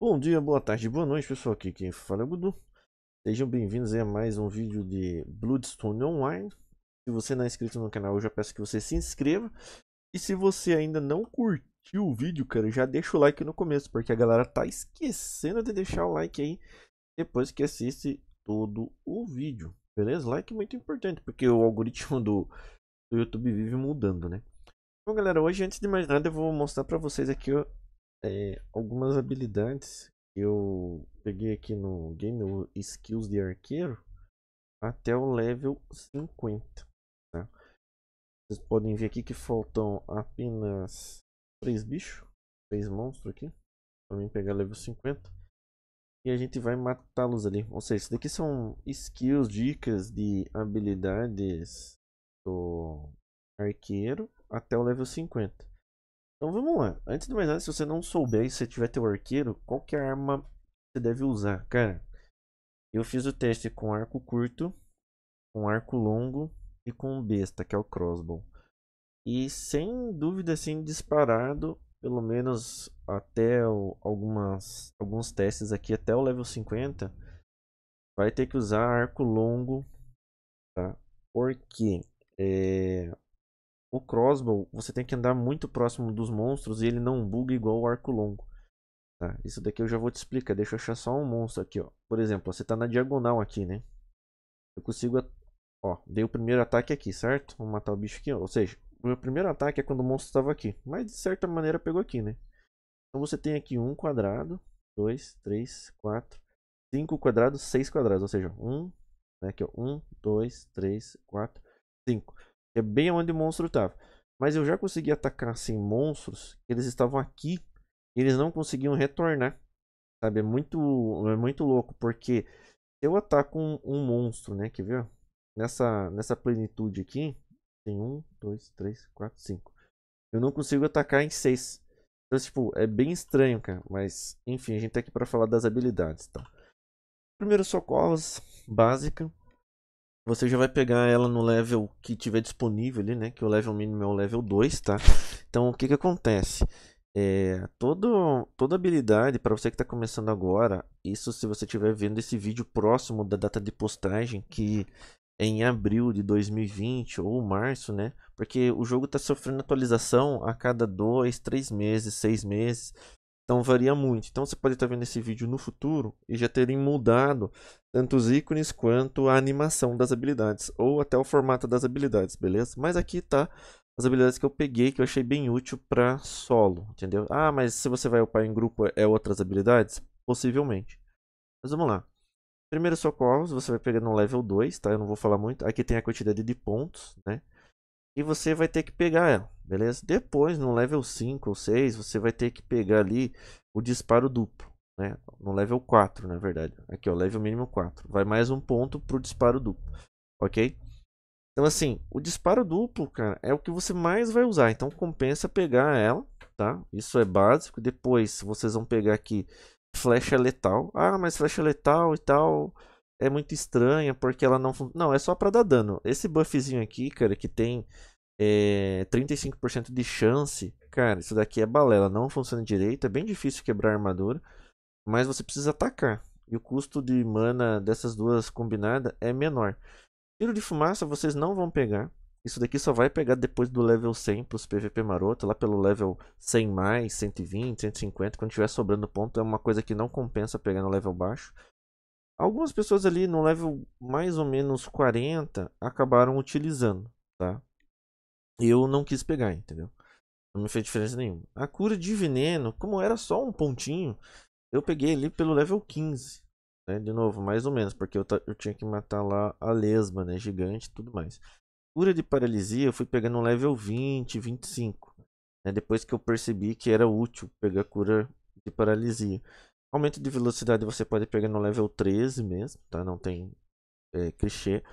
Bom dia, boa tarde, boa noite pessoal, aqui quem fala é o Gudu Sejam bem-vindos a mais um vídeo de Bloodstone Online Se você não é inscrito no canal, eu já peço que você se inscreva E se você ainda não curtiu o vídeo, cara, já deixa o like no começo Porque a galera tá esquecendo de deixar o like aí depois que assiste todo o vídeo Beleza? Like é muito importante, porque o algoritmo do, do YouTube vive mudando, né? Bom, galera, hoje, antes de mais nada, eu vou mostrar pra vocês aqui é, algumas habilidades que eu peguei aqui no game Skills de Arqueiro até o level 50. Tá? Né? Vocês podem ver aqui que faltam apenas três bichos, três monstros aqui, para mim pegar level 50. E a gente vai matá-los ali. Ou seja, isso daqui são skills, dicas de habilidades do arqueiro até o level 50. Então vamos lá. Antes de mais nada, se você não souber e se tiver teu arqueiro, qual é a arma que você deve usar? Cara, eu fiz o teste com arco curto, com arco longo e com besta, que é o crossbow. E sem dúvida, assim, disparado, pelo menos até o, algumas, alguns testes aqui, até o level 50, vai ter que usar arco longo, tá? Porque é, o crossbow, você tem que andar muito próximo dos monstros e ele não buga igual o arco longo. Tá, isso daqui eu já vou te explicar. Deixa eu achar só um monstro aqui, ó. Por exemplo, você está na diagonal aqui, né? Eu consigo... Ó, dei o primeiro ataque aqui, certo? Vou matar o bicho aqui, ó. Ou seja, o meu primeiro ataque é quando o monstro estava aqui. Mas, de certa maneira, pegou aqui, né? Então, você tem aqui um quadrado, dois, três, quatro, cinco quadrados, seis quadrados. Ou seja, um, né? Aqui, ó. Um, dois, três, quatro, cinco é bem onde o monstro estava. Mas eu já consegui atacar assim monstros eles estavam aqui e eles não conseguiam retornar. Sabe, é muito é muito louco porque eu ataco um, um monstro, né, que viu? Nessa nessa plenitude aqui, tem um, dois, três, quatro, cinco. Eu não consigo atacar em seis. Então, tipo, é bem estranho, cara. Mas, enfim, a gente tá aqui para falar das habilidades, então. Primeiros socorros, básica. Você já vai pegar ela no level que tiver disponível ali, né? Que o level mínimo é o level 2, tá? Então, o que que acontece? É, todo, toda habilidade, para você que está começando agora, isso se você estiver vendo esse vídeo próximo da data de postagem, que é em abril de 2020 ou março, né? Porque o jogo está sofrendo atualização a cada dois, três meses, seis meses. Então varia muito. Então você pode estar vendo esse vídeo no futuro e já terem mudado tanto os ícones quanto a animação das habilidades ou até o formato das habilidades, beleza? Mas aqui tá as habilidades que eu peguei que eu achei bem útil para solo, entendeu? Ah, mas se você vai upar em grupo é outras habilidades? Possivelmente. Mas vamos lá. Primeiros socorros você vai pegar no level 2, tá? Eu não vou falar muito. Aqui tem a quantidade de pontos, né? e você vai ter que pegar ela, beleza? Depois, no level 5 ou 6, você vai ter que pegar ali o disparo duplo, né? No level 4, na verdade. Aqui, ó, level mínimo 4. Vai mais um ponto pro disparo duplo, ok? Então, assim, o disparo duplo, cara, é o que você mais vai usar. Então, compensa pegar ela, tá? Isso é básico. Depois, vocês vão pegar aqui flecha letal. Ah, mas flecha letal e tal é muito estranha porque ela não. Não, é só para dar dano. Esse buffzinho aqui, cara, que tem é, eh, 35% de chance, cara, isso daqui é balela, não funciona direito. É bem difícil quebrar a armadura, mas você precisa atacar. E o custo de mana dessas duas combinadas é menor. Tiro de fumaça vocês não vão pegar. Isso daqui só vai pegar depois do level 100 para os PVP maroto, lá pelo level 100 mais, 120, 150, quando tiver sobrando ponto, é uma coisa que não compensa pegar no level baixo. Algumas pessoas ali no level mais ou menos 40 acabaram utilizando, tá? Eu não quis pegar, entendeu? Não me fez diferença nenhuma. A cura de veneno, como era só um pontinho, eu peguei ali pelo level 15. Né? De novo, mais ou menos, porque eu, eu tinha que matar lá a lesma, né? Gigante e tudo mais. Cura de paralisia eu fui pegando no level 20, 25. Né? Depois que eu percebi que era útil pegar cura de paralisia. Aumento de velocidade você pode pegar no level 13 mesmo, tá? Não tem é, clichê.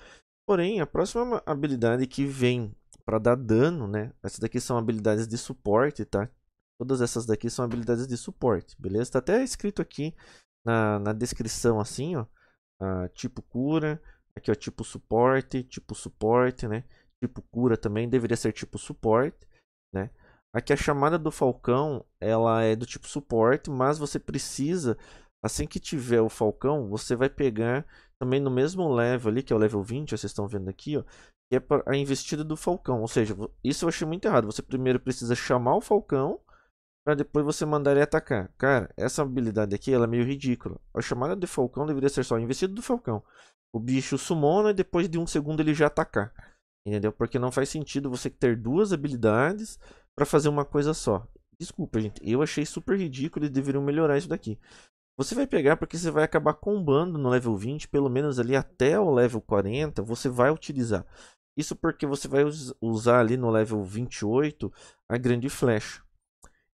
Porém, a próxima habilidade que vem para dar dano, né? Essas daqui são habilidades de suporte, tá? Todas essas daqui são habilidades de suporte, beleza? Tá até escrito aqui na, na descrição, assim, ó. Ah, tipo cura, aqui ó, tipo suporte, tipo suporte, né? Tipo cura também, deveria ser tipo suporte, né? Aqui a chamada do Falcão, ela é do tipo suporte, mas você precisa, assim que tiver o Falcão, você vai pegar também no mesmo level ali, que é o level 20, vocês estão vendo aqui, ó, que é a investida do Falcão. Ou seja, isso eu achei muito errado. Você primeiro precisa chamar o Falcão para depois você mandar ele atacar. Cara, essa habilidade aqui ela é meio ridícula. A chamada de Falcão deveria ser só investida do Falcão. O bicho sumona e depois de um segundo ele já atacar. Entendeu? Porque não faz sentido você ter duas habilidades para fazer uma coisa só. Desculpa, gente, eu achei super ridículo e deveriam melhorar isso daqui. Você vai pegar porque você vai acabar combando no level 20, pelo menos ali até o level 40, você vai utilizar. Isso porque você vai usar ali no level 28 a grande flecha.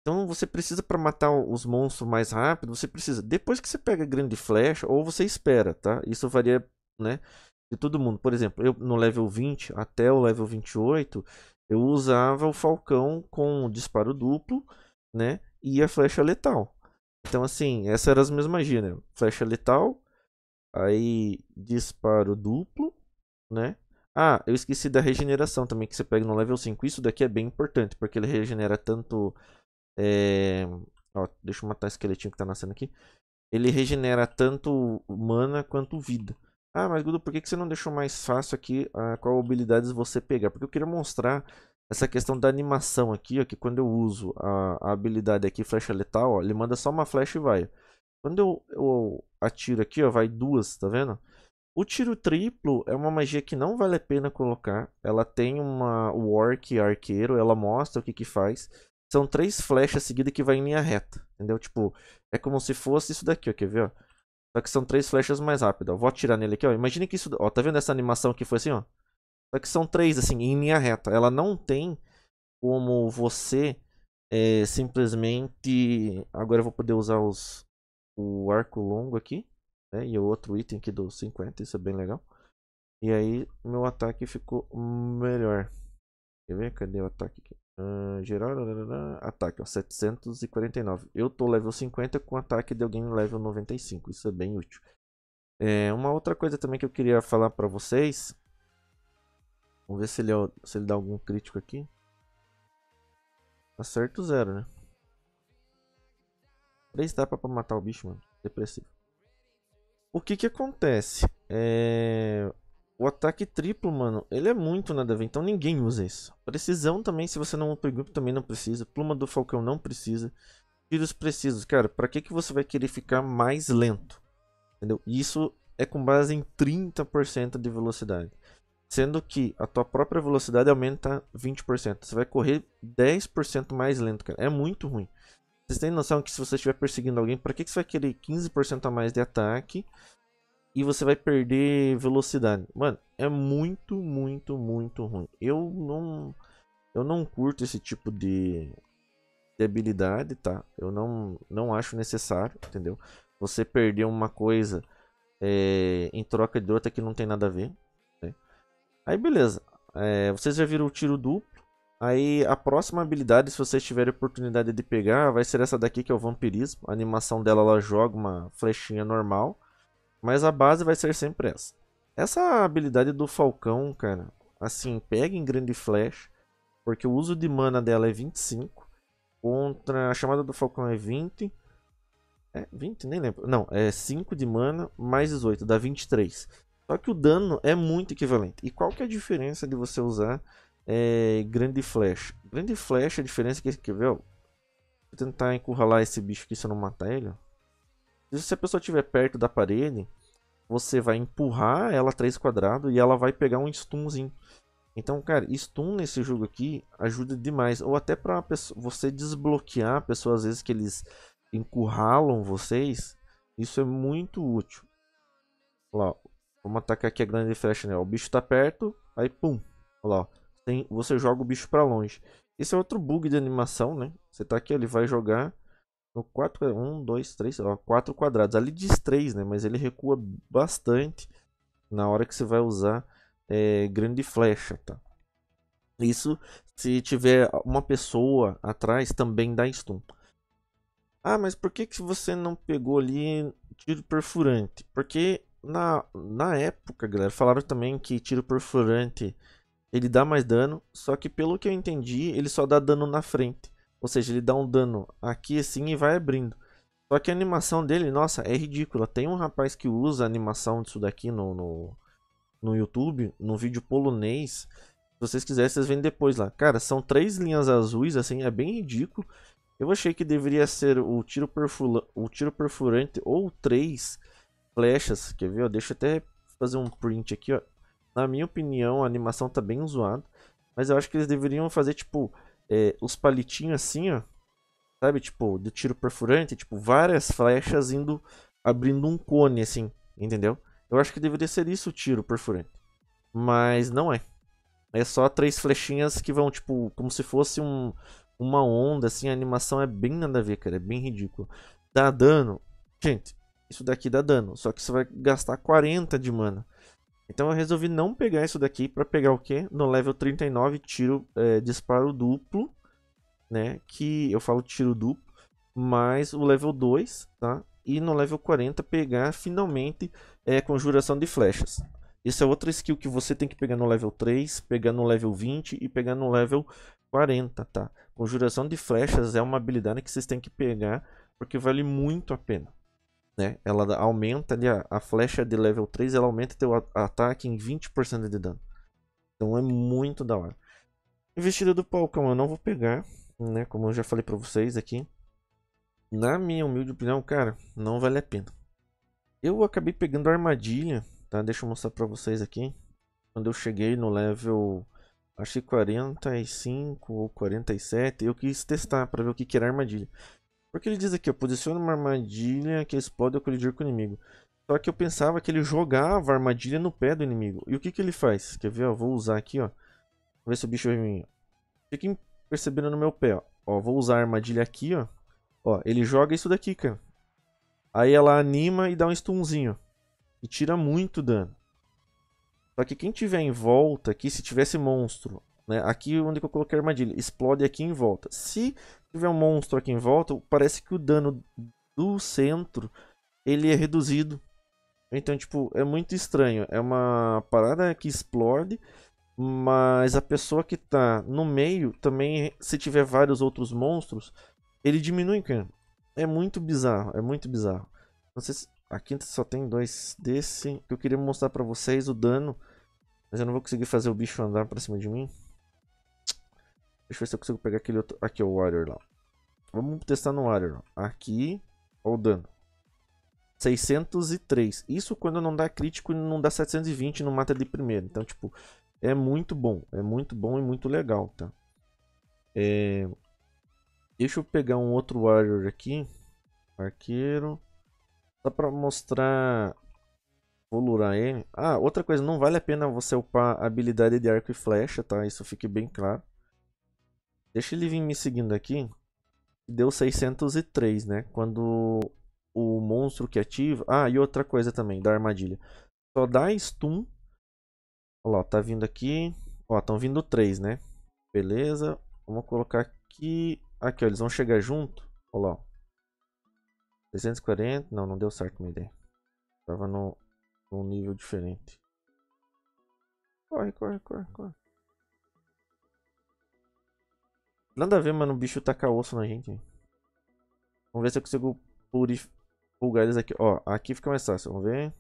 Então você precisa para matar os monstros mais rápido, você precisa. Depois que você pega a grande flecha, ou você espera, tá? Isso varia, né? De todo mundo. Por exemplo, eu no level 20 até o level 28, eu usava o falcão com o disparo duplo, né? E a flecha letal. Então, assim, essas eram as minhas magias, né? Flecha letal, aí disparo duplo, né? Ah, eu esqueci da regeneração também que você pega no level 5. Isso daqui é bem importante, porque ele regenera tanto. É... Ó, deixa eu matar o esqueletinho que tá nascendo aqui. Ele regenera tanto mana quanto vida. Ah, mas Gudo, por que, que você não deixou mais fácil aqui ah, qual habilidades você pegar? Porque eu queria mostrar essa questão da animação aqui, ó, que quando eu uso a, a habilidade aqui, flecha letal, ó, ele manda só uma flecha e vai. Quando eu, eu atiro aqui, ó, vai duas, tá vendo? O tiro triplo é uma magia que não vale a pena colocar. Ela tem uma work arqueiro, ela mostra o que que faz. São três flechas seguidas que vai em linha reta, entendeu? Tipo, é como se fosse isso daqui, ó, quer ver, ó? Só que são três flechas mais rápido. Vou atirar nele aqui, ó. Imagina que isso... Ó, tá vendo essa animação que foi assim, ó? Só que são três, assim, em linha reta. Ela não tem como você é, simplesmente... Agora eu vou poder usar os... o arco longo aqui. Né? E o outro item aqui do 50, isso é bem legal. E aí, meu ataque ficou melhor. Quer ver? Cadê o ataque aqui? Uh, geral, ataque, ó, 749. Eu tô level 50 com ataque de alguém level 95. Isso é bem útil. É, uma outra coisa também que eu queria falar pra vocês. Vamos ver se ele, é se ele dá algum crítico aqui. Acerto zero, né? Três tapas pra matar o bicho, mano. Depressivo. O que que acontece? É... O ataque triplo, mano, ele é muito nada a ver, então ninguém usa isso. Precisão também, se você não grupo, também não precisa. Pluma do Falcão não precisa. Tiros precisos, cara, pra que, que você vai querer ficar mais lento? Entendeu? Isso é com base em 30% de velocidade. Sendo que a tua própria velocidade aumenta 20%. Você vai correr 10% mais lento, cara. É muito ruim. Vocês têm noção que se você estiver perseguindo alguém, para que, que você vai querer 15% a mais de ataque e você vai perder velocidade. Mano, é muito, muito, muito ruim. Eu não eu não curto esse tipo de, de habilidade, tá? Eu não, não acho necessário, entendeu? Você perder uma coisa é, em troca de outra que não tem nada a ver. Né? Aí beleza. É, vocês já viram o tiro duplo. Aí a próxima habilidade, se vocês tiverem oportunidade de pegar, vai ser essa daqui que é o vampirismo. A animação dela ela joga uma flechinha normal. Mas a base vai ser sempre essa. Essa habilidade do Falcão, cara, assim, pega em grande flash, porque o uso de mana dela é 25, contra a chamada do Falcão é 20. É 20, nem lembro. Não, é 5 de mana mais 18, dá 23. Só que o dano é muito equivalente. E qual que é a diferença de você usar é, grande flash? Grande flash, é a diferença é que, quer ver, ó, Vou tentar encurralar esse bicho aqui se eu não matar ele, ó. Se a pessoa estiver perto da parede, você vai empurrar ela três quadrados e ela vai pegar um stunzinho. Então, cara, stun nesse jogo aqui ajuda demais. Ou até pra pessoa, você desbloquear pessoas, às vezes que eles encurralam vocês. Isso é muito útil. Olha lá, vamos atacar aqui a grande flash, né? O bicho tá perto, aí pum. Olha lá, tem, você joga o bicho pra longe. Esse é outro bug de animação, né? Você tá aqui, ele vai jogar no 4, 1, 2, 3, ó, 4 quadrados. Ali diz 3, né? Mas ele recua bastante na hora que você vai usar é, grande flecha, tá? Isso se tiver uma pessoa atrás também dá stun. Ah, mas por que, que você não pegou ali tiro perfurante? Porque na, na época, galera, falaram também que tiro perfurante ele dá mais dano, só que pelo que eu entendi, ele só dá dano na frente. Ou seja, ele dá um dano aqui assim e vai abrindo. Só que a animação dele, nossa, é ridícula. Tem um rapaz que usa a animação disso daqui no, no, no YouTube, num vídeo polonês. Se vocês quiserem, vocês vêm depois lá. Cara, são três linhas azuis, assim, é bem ridículo. Eu achei que deveria ser o tiro, perfura, o tiro perfurante ou três flechas. Quer ver? Ó, deixa eu até fazer um print aqui, ó. Na minha opinião, a animação tá bem zoada. Mas eu acho que eles deveriam fazer, tipo, é, os palitinhos assim, ó. Sabe, tipo, de tiro perfurante, tipo, várias flechas indo abrindo um cone, assim, entendeu? Eu acho que deveria ser isso o tiro perfurante. Mas não é. É só três flechinhas que vão, tipo, como se fosse um, uma onda, assim, a animação é bem nada a ver, cara, é bem ridículo. Dá dano. Gente, isso daqui dá dano, só que você vai gastar 40 de mana. Então eu resolvi não pegar isso daqui para pegar o quê? No level 39, tiro, é, disparo duplo, né? Que eu falo tiro duplo, mais o level 2, tá? E no level 40 pegar finalmente é, conjuração de flechas. Isso é outra skill que você tem que pegar no level 3, pegar no level 20 e pegar no level 40, tá? Conjuração de flechas é uma habilidade que vocês têm que pegar porque vale muito a pena né? Ela aumenta ali a, a flecha de level 3, ela aumenta teu ataque em 20% de dano. Então é muito da hora. Investida do Palcão eu não vou pegar, né? Como eu já falei para vocês aqui. Na minha humilde opinião, cara, não vale a pena. Eu acabei pegando a armadilha, tá? Deixa eu mostrar para vocês aqui. Quando eu cheguei no level, acho que 45 ou 47, eu quis testar para ver o que, que era armadilha. Porque ele diz aqui, eu posiciono uma armadilha que explode podem colidir com o inimigo. Só que eu pensava que ele jogava a armadilha no pé do inimigo. E o que, que ele faz? Quer ver? Ó, vou usar aqui, ó. Vou ver se o bicho vai vir. Fiquem percebendo no meu pé, ó. ó. Vou usar a armadilha aqui, ó. Ó, ele joga isso daqui, cara. Aí ela anima e dá um stunzinho. E tira muito dano. Só que quem tiver em volta aqui, se tivesse monstro né? Aqui é onde eu coloquei a armadilha, explode aqui em volta. Se tiver um monstro aqui em volta, parece que o dano do centro ele é reduzido. Então, tipo, é muito estranho. É uma parada que explode, mas a pessoa que tá no meio também, se tiver vários outros monstros, ele diminui É muito bizarro, é muito bizarro. Não sei se... Aqui só tem dois desse. Eu queria mostrar pra vocês o dano. Mas eu não vou conseguir fazer o bicho andar pra cima de mim. Deixa eu ver se eu consigo pegar aquele outro... Aqui, o Warrior lá. Vamos testar no Warrior. Aqui, olha o dano. 603. Isso quando não dá crítico e não dá 720 não mata de primeiro. Então, tipo, é muito bom. É muito bom e muito legal, tá? É... Deixa eu pegar um outro Warrior aqui. Arqueiro. Só pra mostrar... lurar ele. Ah, outra coisa. Não vale a pena você upar habilidade de arco e flecha, tá? Isso fique bem claro. Deixa ele vir me seguindo aqui. Deu 603, né? Quando o monstro que ativa... Ah, e outra coisa também, da armadilha. Só dá stun. Olha lá, tá vindo aqui. Ó, estão vindo três, né? Beleza. Vamos colocar aqui. Aqui, ó, eles vão chegar junto. Olha lá. 340. Não, não deu certo minha ideia. Tava no, num nível diferente. Corre, corre, corre, corre. Nada a ver, mano, o bicho taca osso na gente. Vamos ver se eu consigo pulgar eles aqui. Ó, aqui fica mais fácil, vamos ver.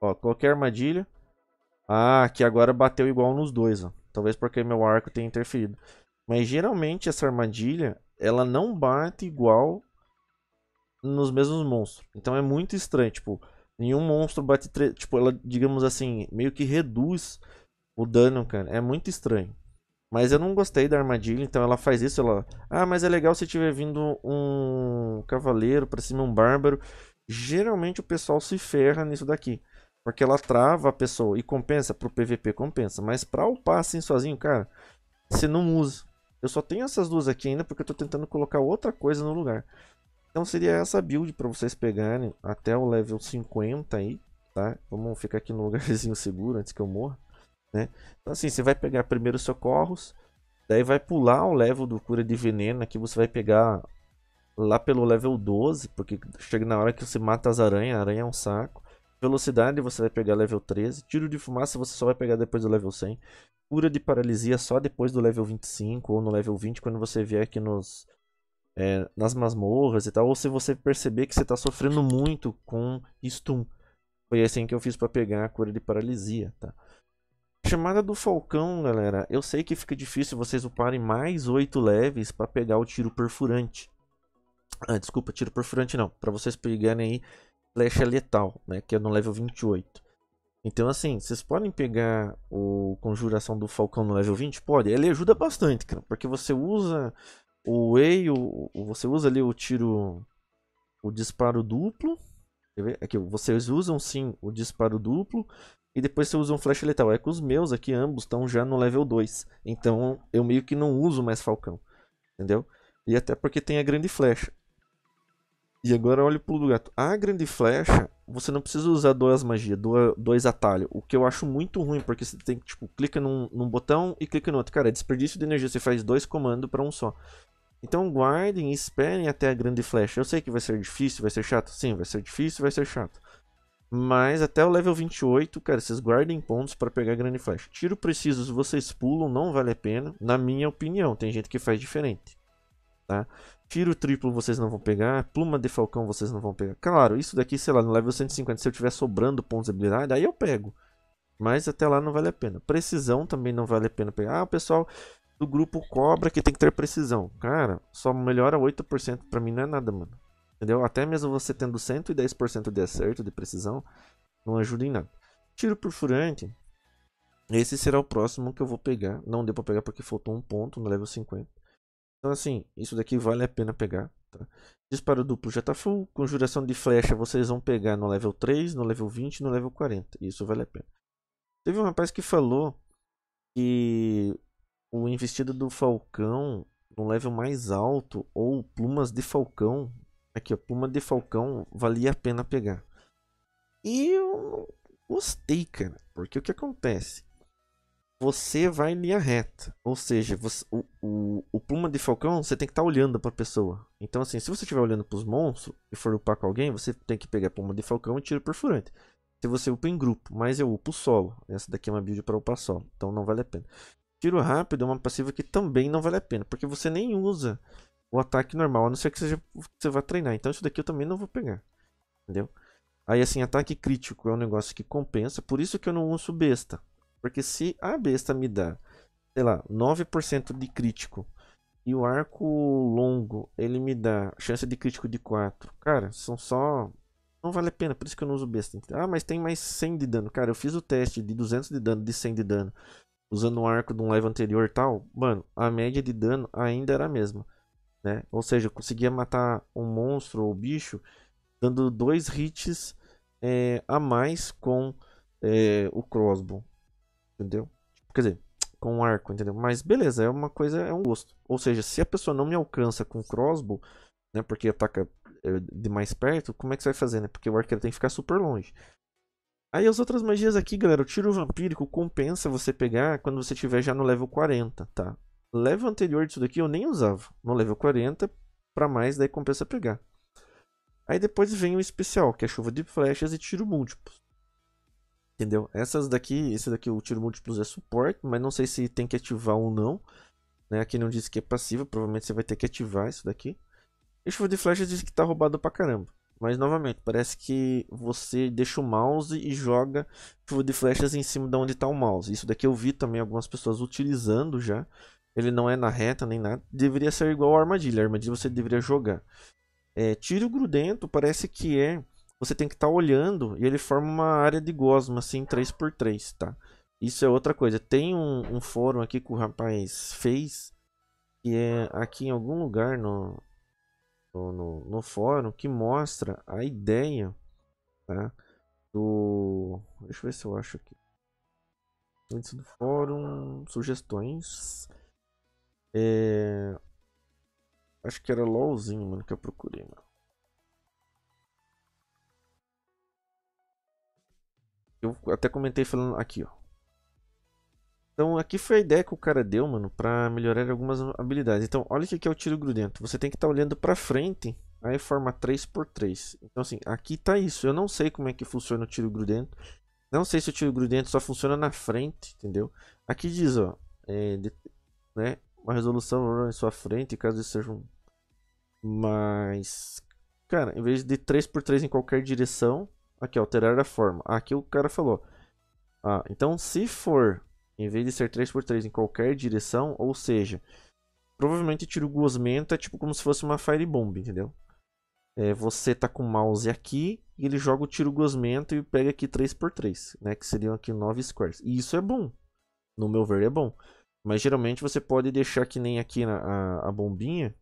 Ó, qualquer armadilha. Ah, que agora bateu igual nos dois, ó. Talvez porque meu arco tenha interferido. Mas geralmente essa armadilha, ela não bate igual nos mesmos monstros. Então é muito estranho, tipo, nenhum monstro bate, tipo, ela, digamos assim, meio que reduz o dano, cara. É muito estranho. Mas eu não gostei da armadilha, então ela faz isso, ela... Ah, mas é legal se tiver vindo um cavaleiro pra cima, um bárbaro. Geralmente o pessoal se ferra nisso daqui. Porque ela trava a pessoa e compensa, pro PVP compensa. Mas pra upar assim sozinho, cara, você não usa. Eu só tenho essas duas aqui ainda porque eu tô tentando colocar outra coisa no lugar. Então seria essa build pra vocês pegarem até o level 50 aí, tá? Vamos ficar aqui no lugarzinho seguro antes que eu morra. Né? Então assim, você vai pegar primeiro socorros, daí vai pular o level do cura de veneno, aqui você vai pegar lá pelo level 12, porque chega na hora que você mata as aranhas, a aranha é um saco. Velocidade você vai pegar level 13, tiro de fumaça você só vai pegar depois do level 100. Cura de paralisia só depois do level 25 ou no level 20 quando você vier aqui nos é, nas masmorras e tal, ou se você perceber que você está sofrendo muito com stun. Foi assim que eu fiz para pegar a cura de paralisia, tá? Chamada do Falcão, galera. Eu sei que fica difícil vocês uparem mais 8 leves para pegar o tiro perfurante. Ah, desculpa, tiro perfurante não. Para vocês pegarem aí flecha letal, né? Que é no level 28. Então, assim, vocês podem pegar o Conjuração do Falcão no level 20? Pode. Ele ajuda bastante, cara. Porque você usa o Way, o, você usa ali o tiro. O disparo duplo. Aqui, vocês usam sim o disparo duplo e depois você usa um flash letal. É que os meus aqui, ambos, estão já no level 2. Então eu meio que não uso mais Falcão. Entendeu? E até porque tem a grande flecha. E agora olha o pulo do gato. A grande flecha, você não precisa usar duas magias, dois atalhos. O que eu acho muito ruim, porque você tem que, tipo, clica num, num botão e clica no outro. Cara, é desperdício de energia. Você faz dois comandos para um só. Então guardem e esperem até a grande flecha. Eu sei que vai ser difícil, vai ser chato. Sim, vai ser difícil, vai ser chato. Mas até o level 28, cara, vocês guardem pontos para pegar grande flecha. Tiro precisos vocês pulam, não vale a pena. Na minha opinião, tem gente que faz diferente. Tá? Tiro triplo vocês não vão pegar, pluma de falcão vocês não vão pegar. Claro, isso daqui, sei lá, no level 150, se eu tiver sobrando pontos de habilidade, aí eu pego. Mas até lá não vale a pena. Precisão também não vale a pena pegar. Ah, o pessoal do grupo cobra que tem que ter precisão. Cara, só melhora 8% pra mim não é nada, mano. Entendeu? Até mesmo você tendo 110% de acerto, de precisão, não ajuda em nada. Tiro perfurante. Esse será o próximo que eu vou pegar. Não deu pra pegar porque faltou um ponto no level 50. Então assim, isso daqui vale a pena pegar. Tá? Disparo duplo já tá full. Conjuração de flecha vocês vão pegar no level 3, no level 20 no level 40. Isso vale a pena. Teve um rapaz que falou que o investido do falcão no level mais alto ou plumas de falcão Aqui, ó, Puma de Falcão valia a pena pegar. E eu gostei, cara. Porque o que acontece? Você vai em linha reta. Ou seja, você, o, o, o, Puma de Falcão você tem que estar tá olhando pra pessoa. Então, assim, se você estiver olhando pros monstros e for upar com alguém, você tem que pegar Puma de Falcão e tiro perfurante. Se você upa em grupo, mas eu upo solo. Essa daqui é uma build para upar solo, então não vale a pena. Tiro rápido é uma passiva que também não vale a pena, porque você nem usa o ataque normal, a não ser que seja, você vá treinar. Então isso daqui eu também não vou pegar, entendeu? Aí assim, ataque crítico é um negócio que compensa, por isso que eu não uso besta. Porque se a besta me dá, sei lá, 9% de crítico e o arco longo, ele me dá chance de crítico de 4. Cara, são só não vale a pena, por isso que eu não uso besta. Ah, mas tem mais 100 de dano. Cara, eu fiz o teste de 200 de dano, de 100 de dano, usando um arco de um live anterior e tal. Mano, a média de dano ainda era a mesma. Né? Ou seja, eu conseguia matar um monstro ou bicho dando dois hits é, a mais com é, o crossbow, entendeu? Quer dizer, com o arco, entendeu? Mas beleza, é uma coisa, é um gosto. Ou seja, se a pessoa não me alcança com crossbow, né, porque ataca é, de mais perto, como é que você vai fazer, né? Porque o arqueiro tem que ficar super longe. Aí as outras magias aqui, galera, o tiro vampírico compensa você pegar quando você tiver já no level 40, tá? level anterior disso daqui eu nem usava. No level 40, para mais, daí compensa pegar. Aí depois vem o especial, que é chuva de flechas e tiro múltiplos. Entendeu? Essas daqui, esse daqui o tiro múltiplos é suporte, mas não sei se tem que ativar ou não. Né? Aqui não diz que é passiva, provavelmente você vai ter que ativar isso daqui. E chuva de flechas diz que tá roubado pra caramba. Mas novamente, parece que você deixa o mouse e joga chuva de flechas em cima de onde está o mouse. Isso daqui eu vi também algumas pessoas utilizando já. Ele não é na reta nem nada. Deveria ser igual a armadilha. A armadilha você deveria jogar. É, tiro grudento parece que é. Você tem que estar tá olhando e ele forma uma área de gosma, assim, 3x3, tá? Isso é outra coisa. Tem um, um fórum aqui que o rapaz fez. Que é aqui em algum lugar no, no, no fórum. Que mostra a ideia, tá? Do... Deixa eu ver se eu acho aqui. Antes do fórum, sugestões. É... Acho que era LOLzinho, mano, que eu procurei, mano. Eu até comentei falando aqui, ó. Então, aqui foi a ideia que o cara deu, mano, pra melhorar algumas habilidades. Então, olha o que é o tiro grudento. Você tem que estar tá olhando pra frente, aí forma 3x3. Então, assim, aqui tá isso. Eu não sei como é que funciona o tiro grudento. Não sei se o tiro grudento só funciona na frente, entendeu? Aqui diz, ó, é, né, uma resolução em sua frente, caso isso seja um. Mas. Cara, em vez de 3x3 em qualquer direção, aqui, alterar a forma. Aqui o cara falou. Ah, então se for, em vez de ser 3x3 em qualquer direção, ou seja, provavelmente tiro gosmenta, é tipo como se fosse uma fire bomb entendeu? É, você tá com o mouse aqui e ele joga o tiro gosmento e pega aqui 3x3, né? Que seriam aqui 9 squares. E isso é bom. No meu ver é bom. Mas geralmente você pode deixar que nem aqui na, a, a bombinha.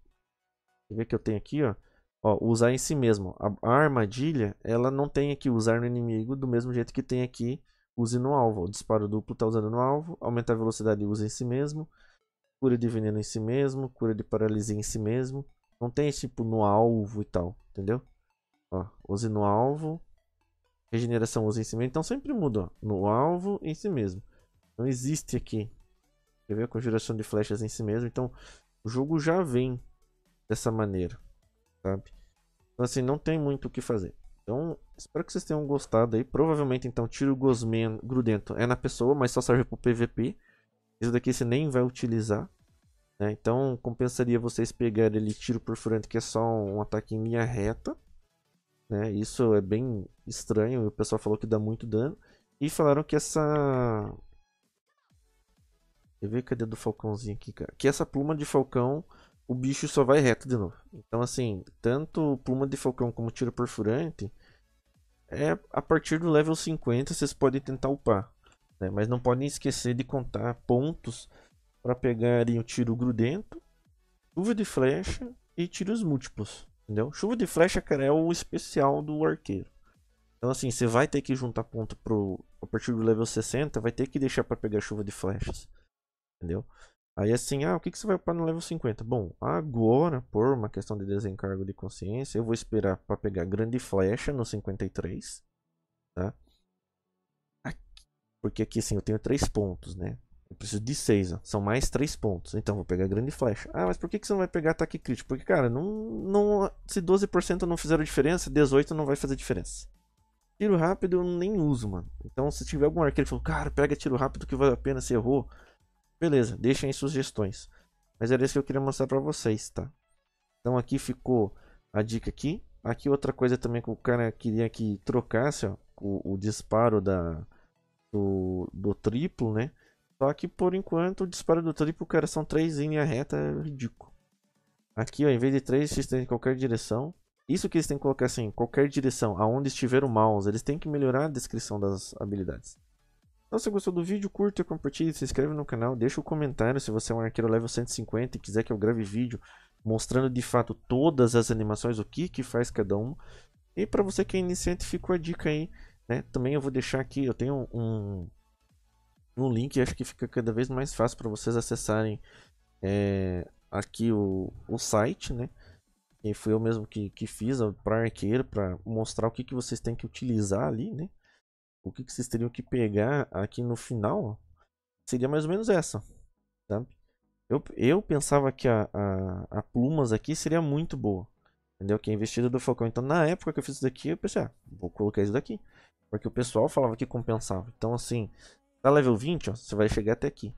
Você ver que eu tenho aqui, ó. Ó, usar em si mesmo. A, a, armadilha, ela não tem aqui usar no inimigo do mesmo jeito que tem aqui use no alvo. O disparo duplo está usando no alvo. Aumentar a velocidade usa em si mesmo. Cura de veneno em si mesmo. Cura de paralisia em si mesmo. Não tem esse tipo no alvo e tal, entendeu? Ó, use no alvo. Regeneração usa em si mesmo. Então sempre muda, ó, no alvo em si mesmo. Não existe aqui, Quer ver a conjuração de flechas em si mesmo? Então, o jogo já vem dessa maneira, sabe? Então, assim, não tem muito o que fazer. Então, espero que vocês tenham gostado aí. Provavelmente, então, tiro gosmen grudento é na pessoa, mas só serve pro PVP. Isso daqui você nem vai utilizar. Né? Então, compensaria vocês pegarem ele tiro perfurante, que é só um ataque em linha reta. Né? Isso é bem estranho. O pessoal falou que dá muito dano. E falaram que essa Quer ver? Cadê do falcãozinho aqui, cara? Que essa pluma de falcão, o bicho só vai reto de novo. Então, assim, tanto pluma de falcão como tiro perfurante, é a partir do level 50 vocês podem tentar upar. Né? Mas não podem esquecer de contar pontos para pegarem o tiro grudento, chuva de flecha e tiros múltiplos. Entendeu? Chuva de flecha, cara, é o especial do arqueiro. Então, assim, você vai ter que juntar ponto pro, a partir do level 60, vai ter que deixar para pegar chuva de flechas entendeu? Aí assim, ah, o que, que você vai upar no level 50? Bom, agora, por uma questão de desencargo de consciência, eu vou esperar para pegar grande flecha no 53, tá? Aqui, porque aqui assim, eu tenho 3 pontos, né? Eu preciso de 6, são mais 3 pontos. Então vou pegar grande flecha. Ah, mas por que, que você não vai pegar ataque crítico? Porque, cara, não, não, se 12% não fizeram diferença, 18% não vai fazer diferença. Tiro rápido eu nem uso, mano. Então se tiver algum arqueiro que falou, cara, pega tiro rápido que vale a pena, você errou Beleza, deixem aí sugestões. Mas era isso que eu queria mostrar para vocês, tá? Então aqui ficou a dica aqui. Aqui outra coisa também que o cara queria que trocasse, ó, o, o disparo da, do, do triplo, né? Só que por enquanto o disparo do triplo, cara, são três linhas reta, é ridículo. Aqui, ó, em vez de três, eles têm em qualquer direção. Isso que eles têm que colocar assim, qualquer direção, aonde estiver o mouse. Eles têm que melhorar a descrição das habilidades. Então, se gostou do vídeo, curta, e compartilhe, se inscreve no canal, deixa o um comentário se você é um arqueiro level 150 e quiser que eu grave vídeo mostrando de fato todas as animações, o que que faz cada um. E para você que é iniciante, ficou a dica aí, né? Também eu vou deixar aqui, eu tenho um, um link, acho que fica cada vez mais fácil para vocês acessarem é, aqui o, o site, né? E fui eu mesmo que, que fiz para arqueiro, para mostrar o que, que vocês têm que utilizar ali, né? O que, que vocês teriam que pegar aqui no final seria mais ou menos essa, sabe? Eu, eu pensava que a, a, a plumas aqui seria muito boa, entendeu? Que é investida do Falcão. Então, na época que eu fiz isso daqui, eu pensei, ah, vou colocar isso daqui. Porque o pessoal falava que compensava. Então, assim, tá level 20, ó, você vai chegar até aqui.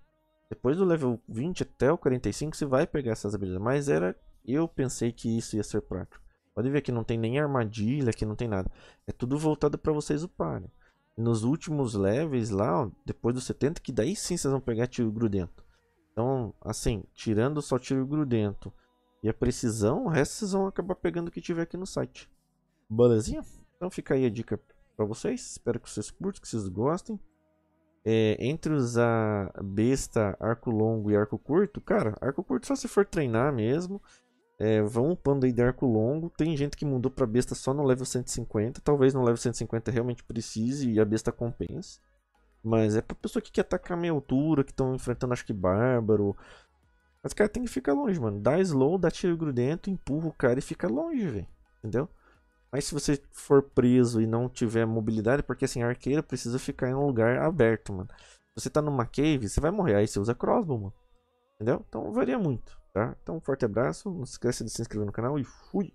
Depois do level 20 até o 45, você vai pegar essas habilidades. Mas era, eu pensei que isso ia ser prático. Pode ver que não tem nem armadilha, que não tem nada. É tudo voltado para vocês uparem. Né? nos últimos levels lá, depois dos 70, que daí sim vocês vão pegar tiro grudento. Então, assim, tirando só tiro grudento e a precisão, o resto vocês vão acabar pegando o que tiver aqui no site. Belezinha? Então fica aí a dica para vocês. Espero que vocês curtam, que vocês gostem. É, entre usar besta, arco longo e arco curto, cara, arco curto só se for treinar mesmo. É, vão upando aí de arco longo. Tem gente que mudou pra besta só no level 150. Talvez no level 150 realmente precise e a besta compense. Mas é pra pessoa que quer atacar meia altura, que estão enfrentando acho que bárbaro. Mas o cara tem que ficar longe, mano. Dá slow, dá tiro grudento, empurra o cara e fica longe, velho. Entendeu? Mas se você for preso e não tiver mobilidade, porque assim, arqueira precisa ficar em um lugar aberto, mano. Se você tá numa cave, você vai morrer. Aí você usa crossbow, mano. Entendeu? Então varia muito. Tá? Então, um forte abraço. Não se esqueça de se inscrever no canal e fui!